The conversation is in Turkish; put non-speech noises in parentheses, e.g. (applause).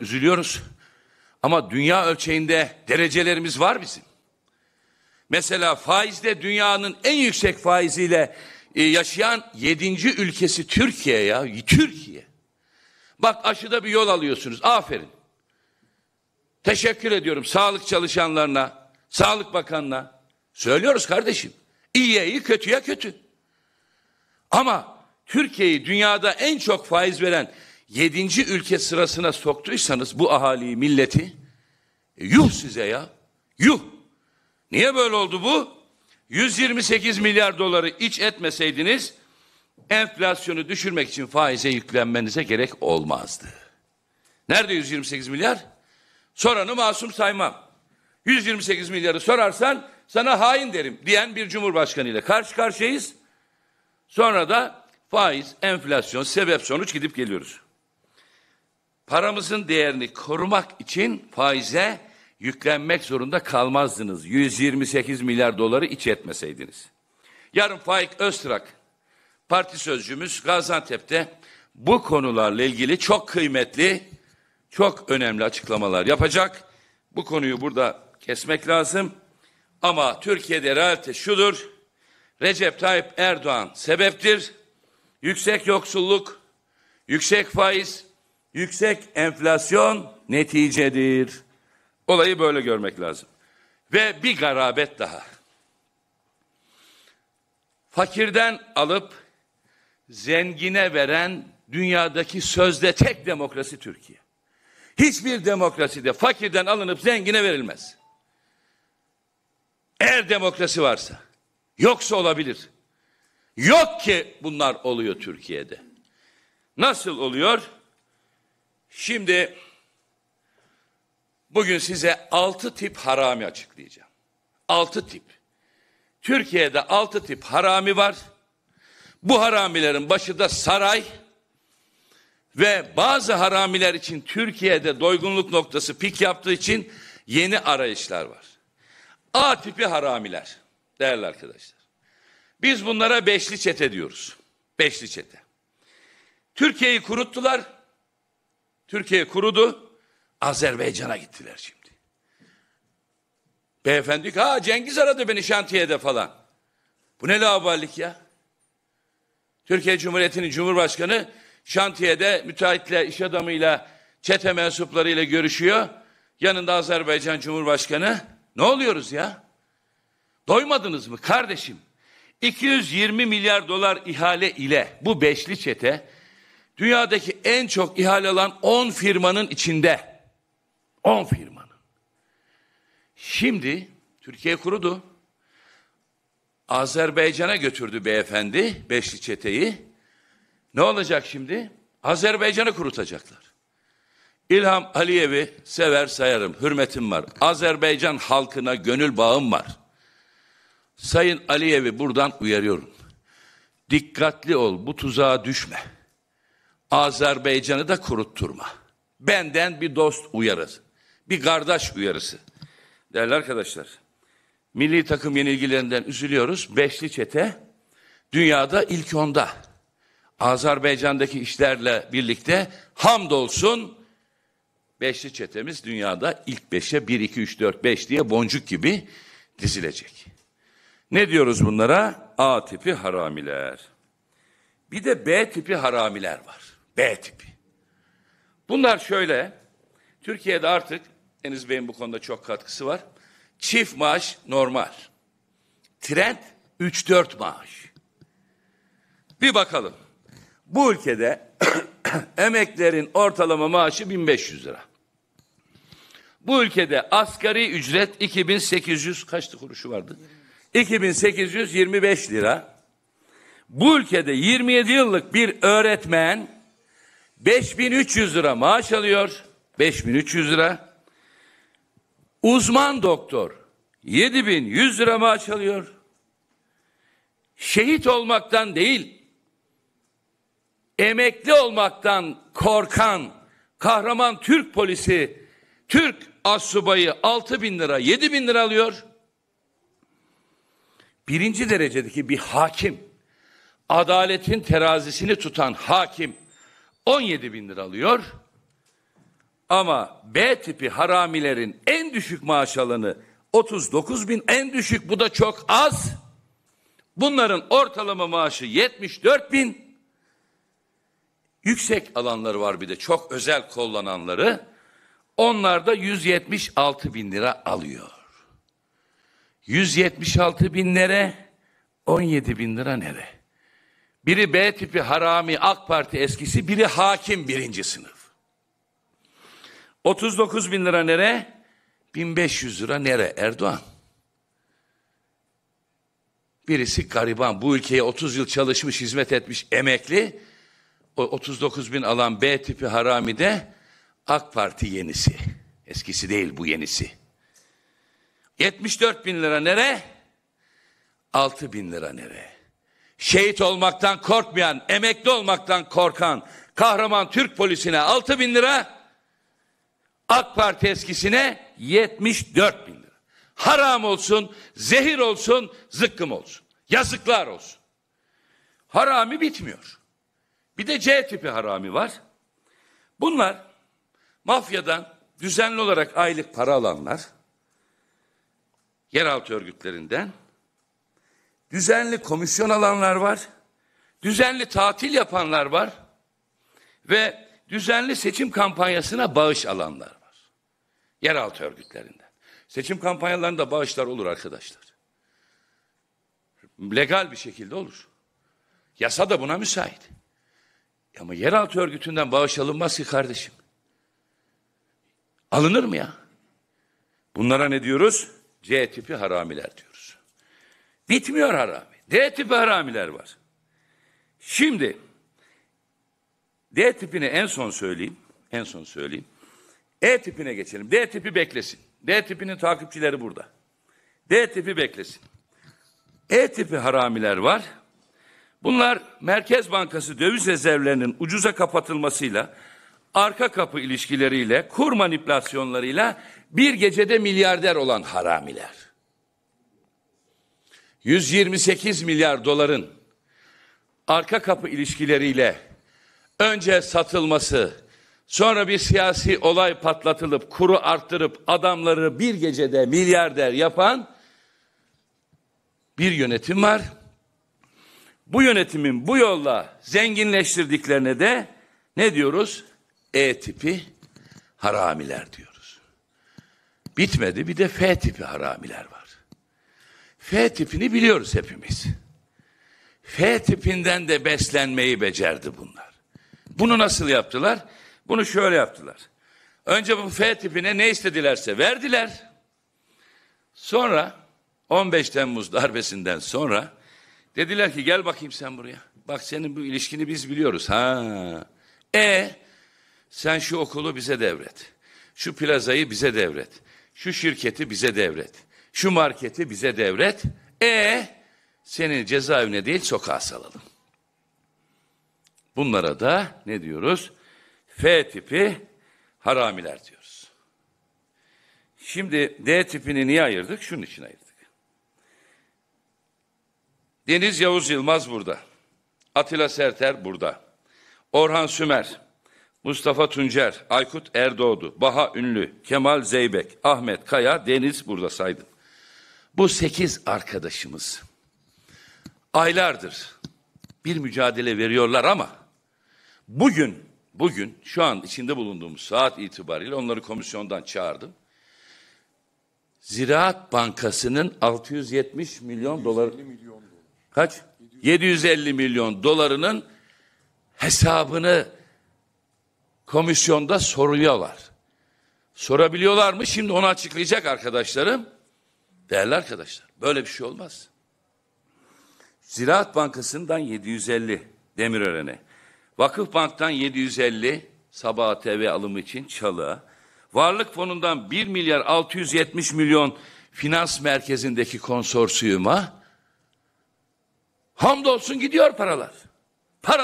üzülüyoruz. Ama dünya ölçeğinde derecelerimiz var bizim. Mesela faizde dünyanın en yüksek faiziyle e, yaşayan yedinci ülkesi Türkiye ya. Türkiye. Bak aşıda bir yol alıyorsunuz. Aferin. Teşekkür ediyorum sağlık çalışanlarına, sağlık bakanına. Söylüyoruz kardeşim. İyiye iyi, kötüye kötü. Ama Türkiye'yi dünyada en çok faiz veren yedinci ülke sırasına soktuysanız bu ahaliyi, milleti, e, yuh size ya, yuh. Niye böyle oldu bu? 128 milyar doları iç etmeseydiniz, enflasyonu düşürmek için faize yüklenmenize gerek olmazdı. Nerede 128 milyar? Soranı masum saymam. 128 milyarı sorarsan sana hain derim diyen bir cumhurbaşkanı ile karşı karşıyayız. Sonra da faiz, enflasyon, sebep sonuç gidip geliyoruz paramızın değerini korumak için faize yüklenmek zorunda kalmazdınız. 128 milyar doları iç etmeseydiniz. Yarın Faik Öztrak parti sözcümüz Gaziantep'te bu konularla ilgili çok kıymetli, çok önemli açıklamalar yapacak. Bu konuyu burada kesmek lazım. Ama Türkiye'de realite şudur. Recep Tayyip Erdoğan sebeptir. Yüksek yoksulluk, yüksek faiz, yüksek enflasyon neticedir. Olayı böyle görmek lazım. Ve bir garabet daha. Fakirden alıp zengine veren dünyadaki sözde tek demokrasi Türkiye. Hiçbir demokraside fakirden alınıp zengine verilmez. Eğer demokrasi varsa, yoksa olabilir. Yok ki bunlar oluyor Türkiye'de. Nasıl oluyor? Şimdi bugün size altı tip harami açıklayacağım. Altı tip. Türkiye'de altı tip harami var. Bu haramilerin başı da saray ve bazı haramiler için Türkiye'de doygunluk noktası pik yaptığı için yeni arayışlar var. A tipi haramiler değerli arkadaşlar. Biz bunlara beşli çete diyoruz. Beşli çete. Türkiye'yi kuruttular, Türkiye kurudu. Azerbaycan'a gittiler şimdi. Beyefendi ha Cengiz aradı beni şantiyede falan. Bu ne laubalilik ya? Türkiye Cumhuriyeti'nin Cumhurbaşkanı şantiyede müteahhitle, iş adamıyla, çete mensuplarıyla görüşüyor. Yanında Azerbaycan Cumhurbaşkanı. Ne oluyoruz ya? Doymadınız mı kardeşim? 220 milyar dolar ihale ile bu beşli çete dünyadaki en çok ihale alan 10 firmanın içinde. 10 firmanın. Şimdi Türkiye kurudu. Azerbaycan'a götürdü beyefendi Beşli Çete'yi. Ne olacak şimdi? Azerbaycan'ı kurutacaklar. İlham Aliyev'i sever sayarım, hürmetim var. Azerbaycan halkına gönül bağım var. Sayın Aliyev'i buradan uyarıyorum. Dikkatli ol, bu tuzağa düşme. Azerbaycan'ı da kurutturma. Benden bir dost uyarısı, bir kardeş uyarısı. Değerli arkadaşlar, milli takım yenilgilerinden üzülüyoruz. Beşli çete dünyada ilk onda. Azerbaycan'daki işlerle birlikte hamdolsun beşli çetemiz dünyada ilk beşe bir iki üç dört beş diye boncuk gibi dizilecek. Ne diyoruz bunlara? A tipi haramiler. Bir de B tipi haramiler var. B tipi. Bunlar şöyle, Türkiye'de artık, Deniz Bey'in bu konuda çok katkısı var, çift maaş normal. Trend 3-4 maaş. Bir bakalım. Bu ülkede (clears throat) emeklerin ortalama maaşı 1500 lira. Bu ülkede asgari ücret 2800 kaçtı kuruşu vardı? 2825 lira. Bu ülkede 27 yıllık bir öğretmen 5300 lira maaş alıyor. 5300 lira. Uzman doktor 7100 lira maaş alıyor. Şehit olmaktan değil, emekli olmaktan korkan kahraman Türk polisi, Türk assubayı 6.000 lira, 7.000 lira alıyor. Birinci derecedeki bir hakim, adaletin terazisini tutan hakim, 17 bin lira alıyor. Ama B tipi haramilerin en düşük maaş alanı 39 bin en düşük bu da çok az. Bunların ortalama maaşı 74 bin. Yüksek alanları var bir de çok özel kullananları. Onlar da 176 bin lira alıyor. 176 bin nere 17 bin lira nere? Biri B tipi harami AK Parti eskisi, biri hakim birinci sınıf. 39 bin lira nere? 1500 lira nere Erdoğan? Birisi gariban, bu ülkeye 30 yıl çalışmış, hizmet etmiş emekli. O 39 bin alan B tipi harami de AK Parti yenisi. Eskisi değil bu yenisi. 74 bin lira nere? 6 bin lira nere? şehit olmaktan korkmayan, emekli olmaktan korkan kahraman Türk polisine 6 bin lira, AK Parti eskisine 74 bin lira. Haram olsun, zehir olsun, zıkkım olsun. Yazıklar olsun. Harami bitmiyor. Bir de C tipi harami var. Bunlar mafyadan düzenli olarak aylık para alanlar, yeraltı örgütlerinden düzenli komisyon alanlar var, düzenli tatil yapanlar var ve düzenli seçim kampanyasına bağış alanlar var. Yeraltı örgütlerinden. Seçim kampanyalarında bağışlar olur arkadaşlar. Legal bir şekilde olur. Yasa da buna müsait. Ama yeraltı örgütünden bağış alınmaz ki kardeşim. Alınır mı ya? Bunlara ne diyoruz? C tipi haramiler diyoruz. Bitmiyor harami. D tipi haramiler var. Şimdi D tipini en son söyleyeyim. En son söyleyeyim. E tipine geçelim. D tipi beklesin. D tipinin takipçileri burada. D tipi beklesin. E tipi haramiler var. Bunlar Merkez Bankası döviz rezervlerinin ucuza kapatılmasıyla, arka kapı ilişkileriyle, kur manipülasyonlarıyla bir gecede milyarder olan haramiler. 128 milyar doların arka kapı ilişkileriyle önce satılması, sonra bir siyasi olay patlatılıp kuru arttırıp adamları bir gecede milyarder yapan bir yönetim var. Bu yönetimin bu yolla zenginleştirdiklerine de ne diyoruz? E tipi haramiler diyoruz. Bitmedi bir de F tipi haramiler var. F tipini biliyoruz hepimiz. F tipinden de beslenmeyi becerdi bunlar. Bunu nasıl yaptılar? Bunu şöyle yaptılar. Önce bu F tipine ne istedilerse verdiler. Sonra 15 Temmuz darbesinden sonra dediler ki gel bakayım sen buraya. Bak senin bu ilişkini biz biliyoruz. Ha. E sen şu okulu bize devret. Şu plazayı bize devret. Şu şirketi bize devret. Şu marketi bize devret. E seni cezaevine değil sokağa salalım. Bunlara da ne diyoruz? F tipi haramiler diyoruz. Şimdi D tipini niye ayırdık? Şunun için ayırdık. Deniz Yavuz Yılmaz burada. Atilla Serter burada. Orhan Sümer, Mustafa Tuncer, Aykut Erdoğdu, Baha Ünlü, Kemal Zeybek, Ahmet Kaya, Deniz burada saydım. Bu sekiz arkadaşımız aylardır bir mücadele veriyorlar ama bugün, bugün şu an içinde bulunduğumuz saat itibariyle onları komisyondan çağırdım. Ziraat Bankası'nın 670 milyon dolar milyon kaç? 750. 750 milyon dolarının hesabını komisyonda soruyorlar. Sorabiliyorlar mı? Şimdi onu açıklayacak arkadaşlarım. Değerli arkadaşlar böyle bir şey olmaz. Ziraat Bankası'ndan 750 Demirören'e, Vakıf Bank'tan 750 Sabah TV alımı için çalı, Varlık Fonu'ndan 1 milyar 670 milyon finans merkezindeki konsorsiyuma hamdolsun gidiyor paralar. Paralar